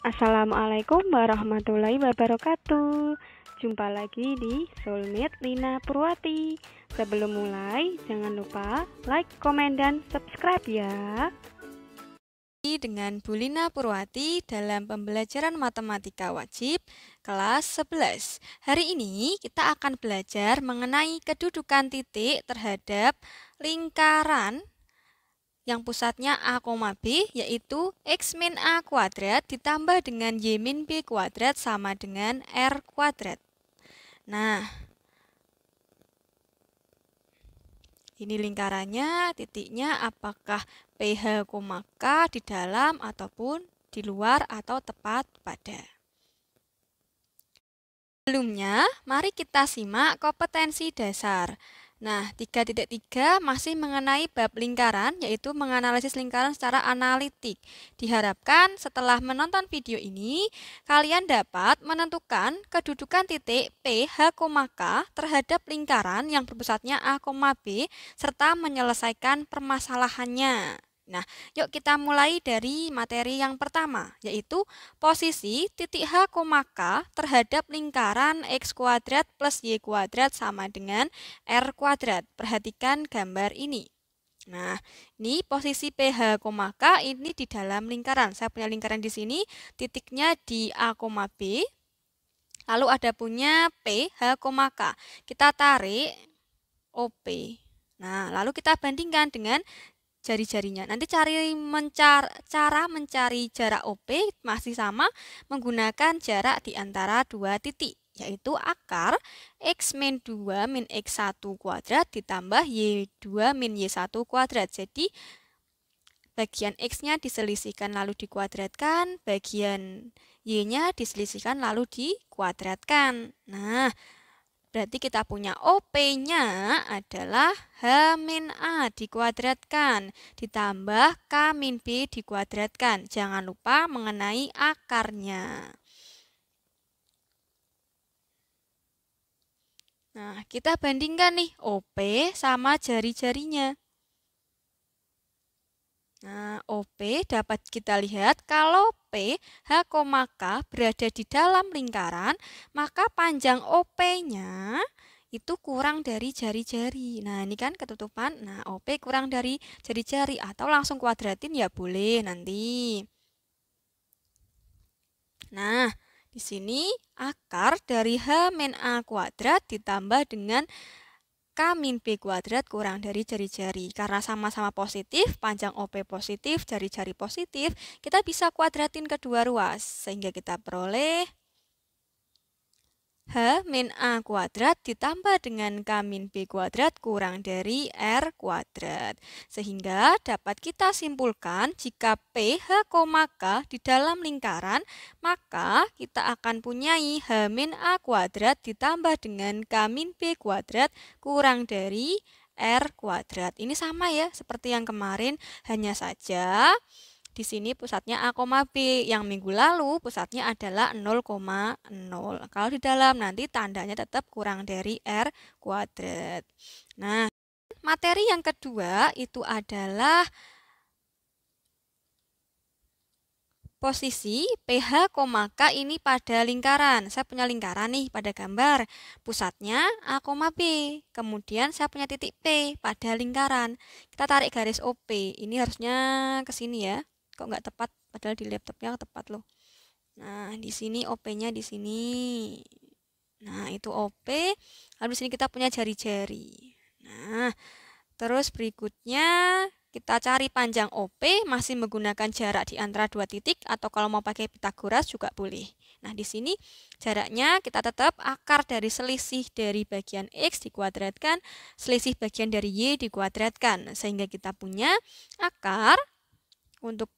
Assalamualaikum warahmatullahi wabarakatuh. Jumpa lagi di Soulmate Lina Purwati. Sebelum mulai, jangan lupa like, komen, dan subscribe ya. Dengan Bu Lina Purwati dalam pembelajaran matematika wajib kelas 11. Hari ini kita akan belajar mengenai kedudukan titik terhadap lingkaran yang pusatnya A, B yaitu X min A kuadrat ditambah dengan Y min B kuadrat sama dengan R kuadrat. Nah, ini lingkarannya, titiknya apakah PH, K di dalam ataupun di luar atau tepat pada. Sebelumnya, mari kita simak kompetensi dasar. Nah, 3.3 masih mengenai bab lingkaran, yaitu menganalisis lingkaran secara analitik. Diharapkan setelah menonton video ini, kalian dapat menentukan kedudukan titik P, H, K terhadap lingkaran yang berpusatnya A, B, serta menyelesaikan permasalahannya. Nah, yuk kita mulai dari materi yang pertama, yaitu posisi titik H, K terhadap lingkaran X kuadrat plus Y kuadrat sama dengan R kuadrat. Perhatikan gambar ini. Nah, ini posisi PH, K ini di dalam lingkaran. Saya punya lingkaran di sini, titiknya di A, B. Lalu ada punya PH, K. Kita tarik OP. Nah, lalu kita bandingkan dengan jari-jarinya. Nanti cari mencar cara mencari jarak OP masih sama menggunakan jarak di antara dua titik yaitu akar x min 2 min x1 kuadrat ditambah y2 min y1 kuadrat. Jadi bagian x-nya diselisihkan lalu dikuadratkan, bagian y-nya diselisihkan lalu dikuadratkan. Nah, Berarti kita punya OP-nya adalah H-A dikuadratkan ditambah K-B dikuadratkan. Jangan lupa mengenai akarnya. Nah, kita bandingkan nih OP sama jari-jarinya. Nah, OP dapat kita lihat kalau P, H, K berada di dalam lingkaran, maka panjang OP-nya itu kurang dari jari-jari. Nah, ini kan ketutupan. Nah, OP kurang dari jari-jari atau langsung kuadratin ya boleh nanti. Nah, di sini akar dari H min A kuadrat ditambah dengan K min B kuadrat kurang dari jari-jari. Karena sama-sama positif, panjang OP positif, jari-jari positif, kita bisa kuadratin kedua ruas. Sehingga kita peroleh H min A kuadrat ditambah dengan K min B kuadrat kurang dari R kuadrat. Sehingga dapat kita simpulkan jika P, H, K di dalam lingkaran, maka kita akan punyai H min A kuadrat ditambah dengan K min B kuadrat kurang dari R kuadrat. Ini sama ya seperti yang kemarin, hanya saja di sini pusatnya A, B. Yang minggu lalu pusatnya adalah 0,0. Kalau di dalam nanti tandanya tetap kurang dari R kuadrat. Nah, materi yang kedua itu adalah posisi PH, K ini pada lingkaran. Saya punya lingkaran nih pada gambar. Pusatnya A, B. Kemudian saya punya titik P pada lingkaran. Kita tarik garis OP. Ini harusnya ke sini ya kok nggak tepat padahal di laptopnya tepat loh nah di sini op-nya di sini nah itu op lalu sini kita punya jari-jari nah terus berikutnya kita cari panjang OP masih menggunakan jarak di antara dua titik atau kalau mau pakai Pitagoras juga boleh. Nah, di sini jaraknya kita tetap akar dari selisih dari bagian X dikuadratkan, selisih bagian dari Y dikuadratkan. Sehingga kita punya akar untuk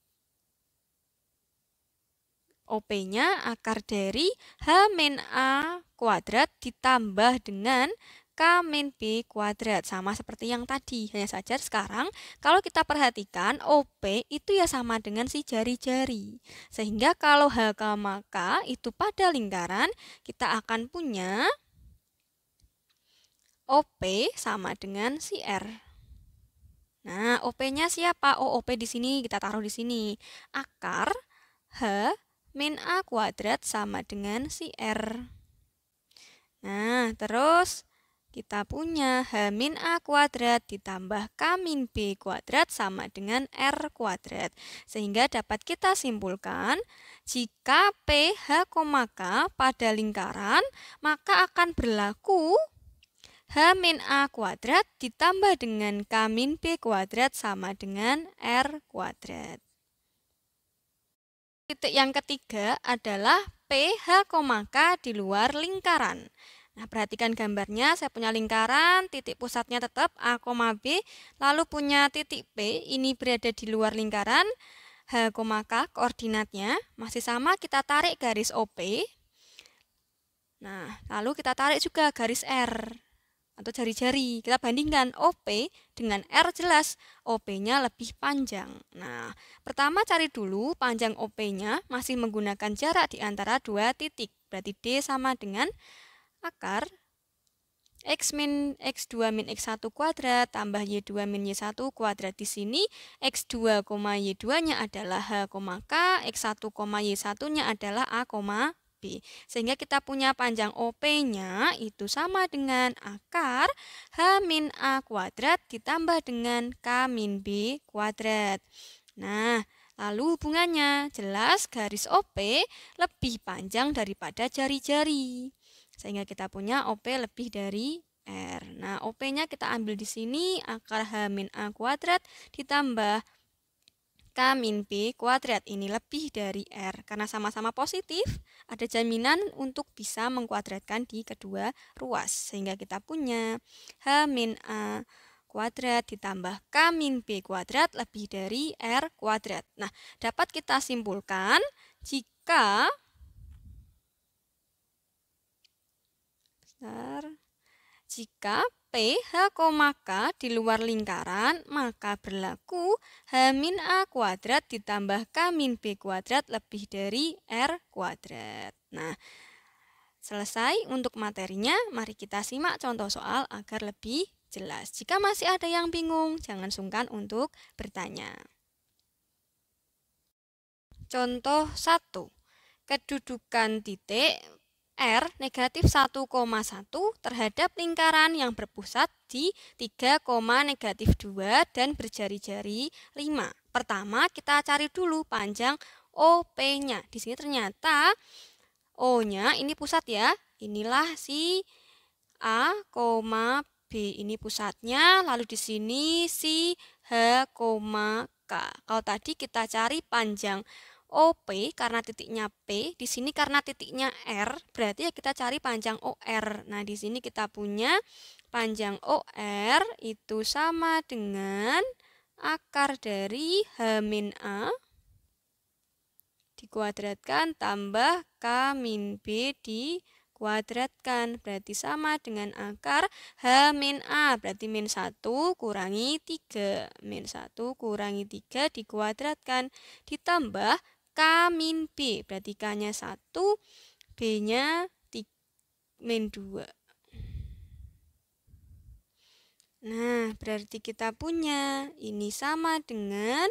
OP-nya akar dari H min A kuadrat ditambah dengan K min B kuadrat. Sama seperti yang tadi. Hanya saja sekarang kalau kita perhatikan OP itu ya sama dengan si jari-jari. Sehingga kalau H sama K itu pada lingkaran kita akan punya OP sama dengan si R. Nah, OP-nya siapa? Oh, OP di sini kita taruh di sini. Akar H min A kuadrat sama dengan si R. Nah, terus kita punya H min A kuadrat ditambah K min B kuadrat sama dengan R kuadrat. Sehingga dapat kita simpulkan, jika P, H, K pada lingkaran, maka akan berlaku H min A kuadrat ditambah dengan K min B kuadrat sama dengan R kuadrat. Titik yang ketiga adalah PH, K di luar lingkaran. Nah, perhatikan gambarnya, saya punya lingkaran, titik pusatnya tetap A, B, lalu punya titik P, ini berada di luar lingkaran, H, K koordinatnya, masih sama kita tarik garis OP, nah lalu kita tarik juga garis R atau jari-jari. Kita bandingkan OP dengan R jelas OP-nya lebih panjang. Nah, pertama cari dulu panjang OP-nya masih menggunakan jarak di antara dua titik. Berarti D sama dengan akar X min X2 min X1 kuadrat tambah Y2 min Y1 kuadrat di sini X2, Y2 nya adalah H, K, X1, Y1 nya adalah A, AB. Sehingga kita punya panjang OP-nya itu sama dengan akar H min A kuadrat ditambah dengan K min B kuadrat. Nah, lalu hubungannya jelas garis OP lebih panjang daripada jari-jari. Sehingga kita punya OP lebih dari R. Nah, OP-nya kita ambil di sini akar H min A kuadrat ditambah K-min B kuadrat ini lebih dari R. Karena sama-sama positif, ada jaminan untuk bisa mengkuadratkan di kedua ruas. Sehingga kita punya H-A min kuadrat ditambah K-min B kuadrat lebih dari R kuadrat. Nah, dapat kita simpulkan jika jika H, maka di luar lingkaran, maka berlaku H min A kuadrat ditambah K min B kuadrat lebih dari R kuadrat. Nah, selesai untuk materinya, mari kita simak contoh soal agar lebih jelas. Jika masih ada yang bingung, jangan sungkan untuk bertanya. Contoh 1. Kedudukan titik R negatif 1,1 terhadap lingkaran yang berpusat di 3, negatif 2 dan berjari-jari 5. Pertama kita cari dulu panjang OP-nya. Di sini ternyata O-nya ini pusat ya. Inilah si A, B ini pusatnya. Lalu di sini si H, K. Kalau tadi kita cari panjang OP karena titiknya P, di sini karena titiknya R, berarti ya kita cari panjang OR. Nah, di sini kita punya panjang OR itu sama dengan akar dari H-A dikuadratkan tambah K min B dikuadratkan. Berarti sama dengan akar H min A. Berarti min 1 kurangi 3. Min 1 kurangi 3 dikuadratkan. Ditambah K min B. Berarti K-nya 1, B-nya min 2. Nah, berarti kita punya ini sama dengan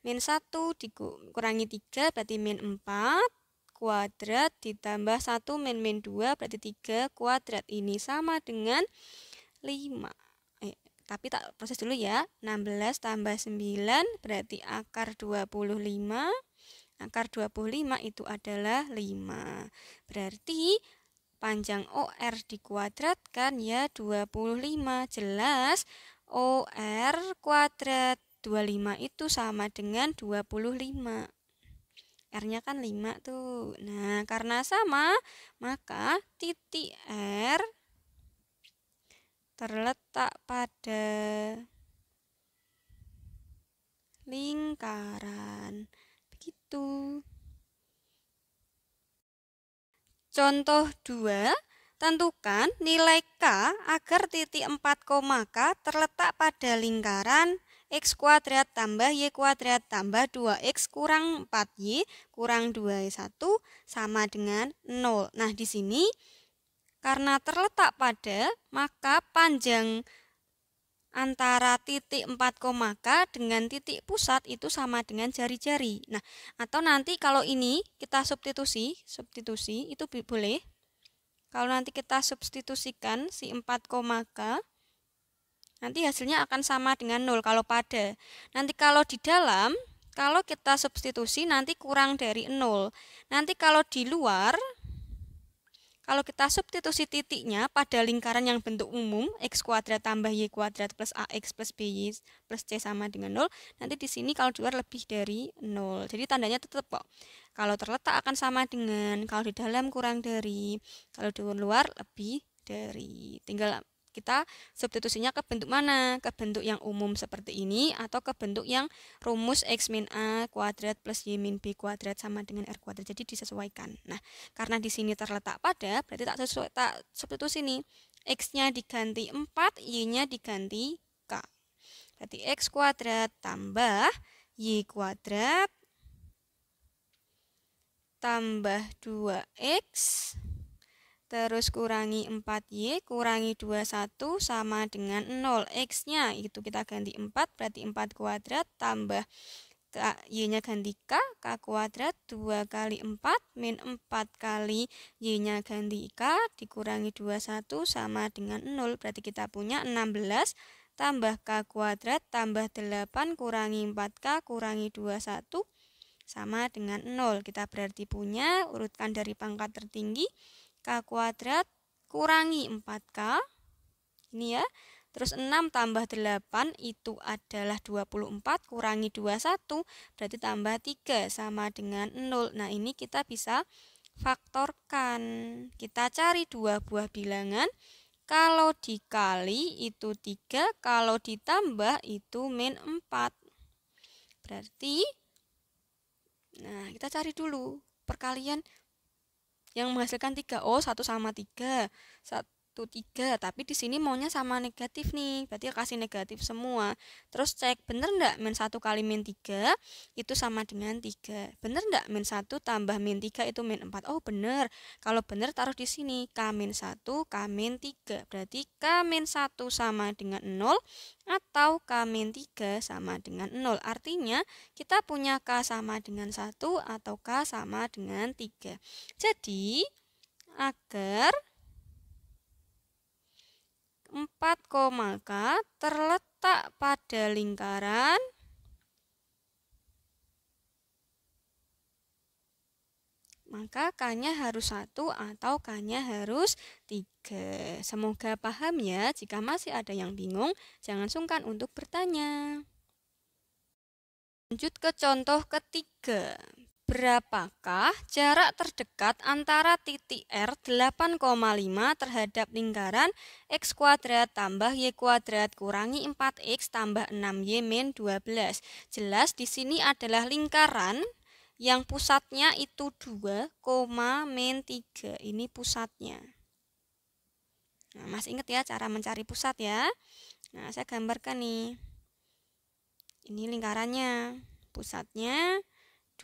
min 1 dikurangi 3 berarti min 4 kuadrat ditambah 1 min min 2 berarti 3 kuadrat ini sama dengan 5 eh, tapi tak proses dulu ya 16 tambah 9 berarti akar 25 Akar 25 itu adalah 5. Berarti panjang OR dikuadratkan ya 25. Jelas OR kuadrat 25 itu sama dengan 25. R-nya kan 5 tuh. Nah, karena sama, maka titik R terletak pada lingkaran satu. Contoh dua, tentukan nilai K agar titik 4, K terletak pada lingkaran X kuadrat tambah Y kuadrat tambah 2X kurang 4Y kurang 2Y1 sama dengan 0. Nah, di sini karena terletak pada, maka panjang antara titik 4 koma K dengan titik pusat itu sama dengan jari-jari. Nah, atau nanti kalau ini kita substitusi, substitusi itu boleh. Kalau nanti kita substitusikan si 4 koma K, nanti hasilnya akan sama dengan nol kalau pada. Nanti kalau di dalam, kalau kita substitusi nanti kurang dari nol. Nanti kalau di luar, kalau kita substitusi titiknya pada lingkaran yang bentuk umum, X kuadrat tambah Y kuadrat plus AX plus BY plus C sama dengan 0, nanti di sini kalau di luar lebih dari 0. Jadi tandanya tetap kok. Kalau terletak akan sama dengan, kalau di dalam kurang dari, kalau di luar lebih dari. Tinggal kita substitusinya ke bentuk mana? Ke bentuk yang umum seperti ini atau ke bentuk yang rumus X min A kuadrat plus Y min B kuadrat sama dengan R kuadrat. Jadi disesuaikan. Nah, karena di sini terletak pada, berarti tak, sesuai, tak substitusi ini X-nya diganti 4, Y-nya diganti K. Berarti X kuadrat tambah Y kuadrat tambah 2X Terus kurangi 4Y, kurangi 21 sama dengan 0. X-nya itu kita ganti 4, berarti 4 kuadrat tambah Y-nya ganti K, K kuadrat 2 kali 4 min 4 kali Y-nya ganti K dikurangi 21 sama dengan 0. Berarti kita punya 16 tambah K kuadrat tambah 8 kurangi 4K kurangi 21 sama dengan 0. Kita berarti punya urutkan dari pangkat tertinggi K kuadrat kurangi 4K. Ini ya. Terus 6 tambah 8 itu adalah 24 kurangi 21 berarti tambah 3 sama dengan 0. Nah ini kita bisa faktorkan. Kita cari dua buah bilangan. Kalau dikali itu 3, kalau ditambah itu min 4. Berarti, nah kita cari dulu perkalian yang menghasilkan 3O 1 sama 3 1 1 3 tapi di sini maunya sama negatif nih berarti ya kasih negatif semua terus cek bener enggak min 1 kali min 3 itu sama dengan 3 bener enggak min 1 tambah min 3 itu min 4 oh bener kalau bener taruh di sini k min 1 k min 3 berarti k min 1 sama dengan 0 atau k min 3 sama dengan 0 artinya kita punya k sama dengan 1 atau k sama dengan 3 jadi agar 4, k terletak pada lingkaran maka K-nya harus satu atau K-nya harus tiga. Semoga paham ya, jika masih ada yang bingung, jangan sungkan untuk bertanya. Lanjut ke contoh ketiga. Berapakah jarak terdekat antara titik R 8,5 terhadap lingkaran X kuadrat tambah Y kuadrat kurangi 4X tambah 6Y min 12? Jelas di sini adalah lingkaran yang pusatnya itu 2, min 3. Ini pusatnya. Nah, Mas ingat ya cara mencari pusat ya. Nah, saya gambarkan nih. Ini lingkarannya. Pusatnya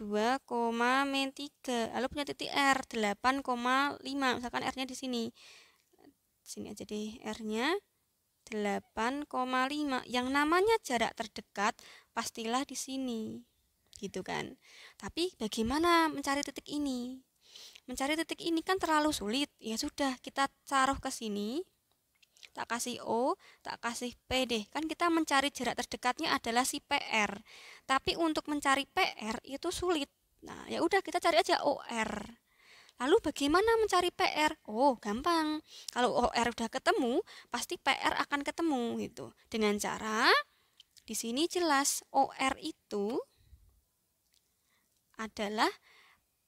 2, min 3. Lalu punya titik R 8,5. Misalkan R-nya di sini. Sini aja deh R-nya 8,5. Yang namanya jarak terdekat pastilah di sini. Gitu kan. Tapi bagaimana mencari titik ini? Mencari titik ini kan terlalu sulit. Ya sudah, kita taruh ke sini. Tak kasih O, tak kasih P deh. Kan kita mencari jarak terdekatnya adalah si PR. Tapi untuk mencari PR itu sulit. Nah, ya udah kita cari aja OR. Lalu bagaimana mencari PR? Oh, gampang. Kalau OR udah ketemu, pasti PR akan ketemu gitu. Dengan cara di sini jelas OR itu adalah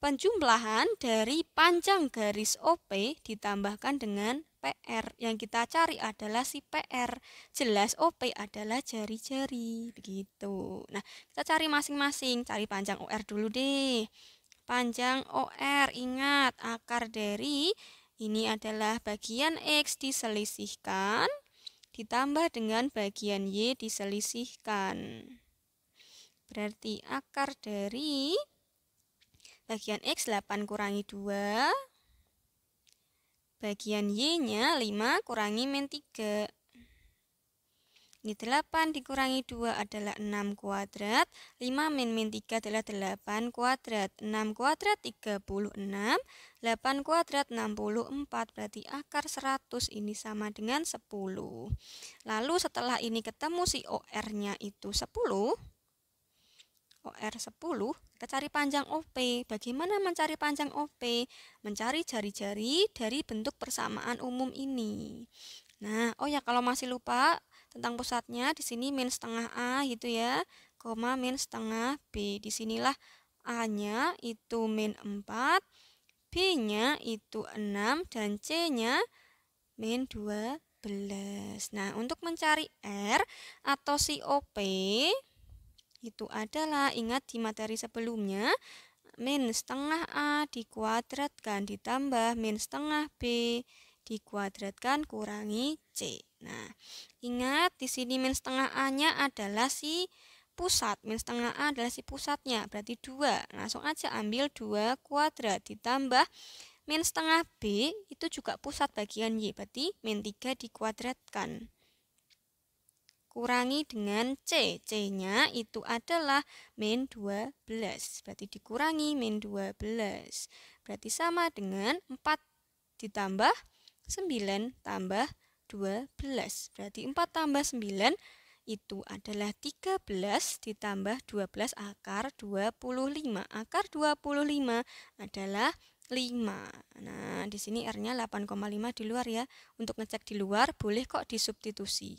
penjumlahan dari panjang garis OP ditambahkan dengan PR. Yang kita cari adalah si PR. Jelas OP adalah jari-jari begitu. Nah, kita cari masing-masing, cari panjang OR dulu deh. Panjang OR ingat akar dari ini adalah bagian X diselisihkan ditambah dengan bagian Y diselisihkan. Berarti akar dari bagian X 8 kurangi 2 Bagian Y-nya 5 kurangi min 3. Ini 8 dikurangi 2 adalah 6 kuadrat. 5 min min 3 adalah 8 kuadrat. 6 kuadrat 36. 8 kuadrat 64. Berarti akar 100 ini sama dengan 10. Lalu setelah ini ketemu si OR-nya itu 10. OR10, kita cari panjang OP. Bagaimana mencari panjang OP? Mencari jari-jari dari bentuk persamaan umum ini. Nah, oh ya kalau masih lupa tentang pusatnya, di sini min setengah A gitu ya, koma min setengah B. Di sinilah A-nya itu min 4, B-nya itu 6, dan C-nya min 12. Nah, untuk mencari R atau COP, itu adalah ingat di materi sebelumnya min setengah A dikuadratkan ditambah min setengah B dikuadratkan kurangi C. Nah, ingat di sini min setengah A-nya adalah si pusat. Min setengah A adalah si pusatnya, berarti 2. Langsung aja ambil dua kuadrat ditambah min setengah B itu juga pusat bagian Y, berarti min 3 dikuadratkan kurangi dengan C. C-nya itu adalah min 12. Berarti dikurangi min 12. Berarti sama dengan 4 ditambah 9 tambah 12. Berarti 4 tambah 9 itu adalah 13 ditambah 12 akar 25. Akar 25 adalah 5. Nah, di sini R-nya 8,5 di luar ya. Untuk ngecek di luar boleh kok disubstitusi.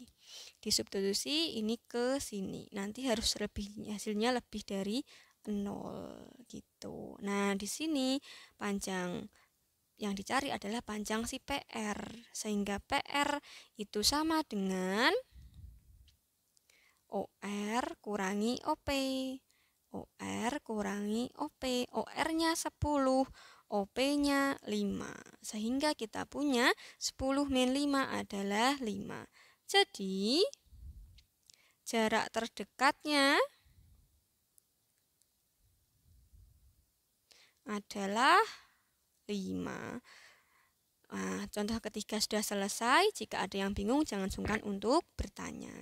Disubstitusi ini ke sini. Nanti harus lebih hasilnya lebih dari 0 gitu. Nah, di sini panjang yang dicari adalah panjang si PR sehingga PR itu sama dengan OR kurangi OP. OR kurangi OP. OR-nya 10. OP-nya 5. Sehingga kita punya 10 min 5 adalah 5. Jadi, jarak terdekatnya adalah 5. Nah, contoh ketiga sudah selesai. Jika ada yang bingung, jangan sungkan untuk bertanya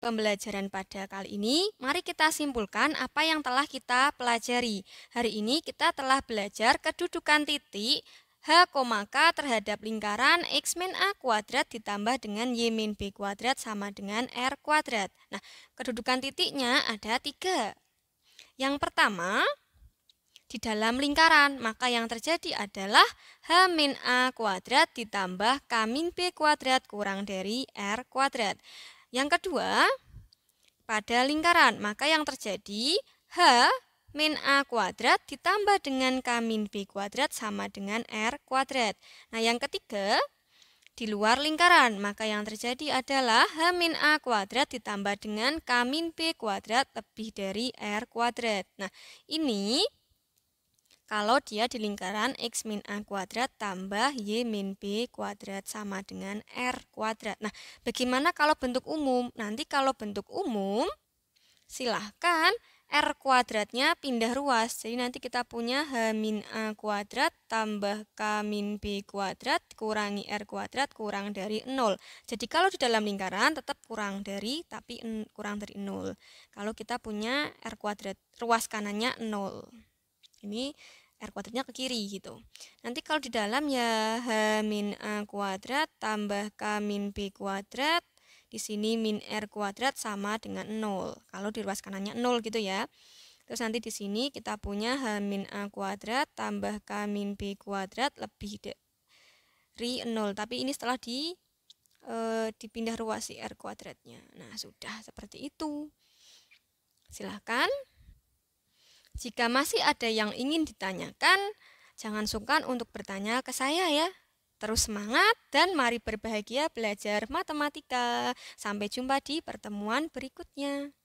pembelajaran pada kali ini, mari kita simpulkan apa yang telah kita pelajari. Hari ini kita telah belajar kedudukan titik H, K terhadap lingkaran X min A kuadrat ditambah dengan Y min B kuadrat sama dengan R kuadrat. Nah, kedudukan titiknya ada tiga. Yang pertama, di dalam lingkaran, maka yang terjadi adalah H min A kuadrat ditambah K min B kuadrat kurang dari R kuadrat. Yang kedua, pada lingkaran, maka yang terjadi H min A kuadrat ditambah dengan K min B kuadrat sama dengan R kuadrat. Nah, yang ketiga, di luar lingkaran, maka yang terjadi adalah H min A kuadrat ditambah dengan K min B kuadrat lebih dari R kuadrat. Nah, ini kalau dia di lingkaran X min A kuadrat tambah Y min B kuadrat sama dengan R kuadrat. Nah, bagaimana kalau bentuk umum? Nanti kalau bentuk umum, silahkan R kuadratnya pindah ruas. Jadi nanti kita punya H min A kuadrat tambah K min B kuadrat kurangi R kuadrat kurang dari 0. Jadi kalau di dalam lingkaran tetap kurang dari tapi kurang dari 0. Kalau kita punya R kuadrat ruas kanannya 0. Ini R kuadratnya ke kiri gitu. Nanti kalau di dalam ya H min A kuadrat tambah K min B kuadrat di sini min R kuadrat sama dengan 0. Kalau di ruas kanannya 0 gitu ya. Terus nanti di sini kita punya H min A kuadrat tambah K min B kuadrat lebih dari 0. Tapi ini setelah di e, dipindah ruas si R kuadratnya. Nah, sudah seperti itu. Silahkan jika masih ada yang ingin ditanyakan, jangan sungkan untuk bertanya ke saya ya. Terus semangat dan mari berbahagia belajar matematika. Sampai jumpa di pertemuan berikutnya.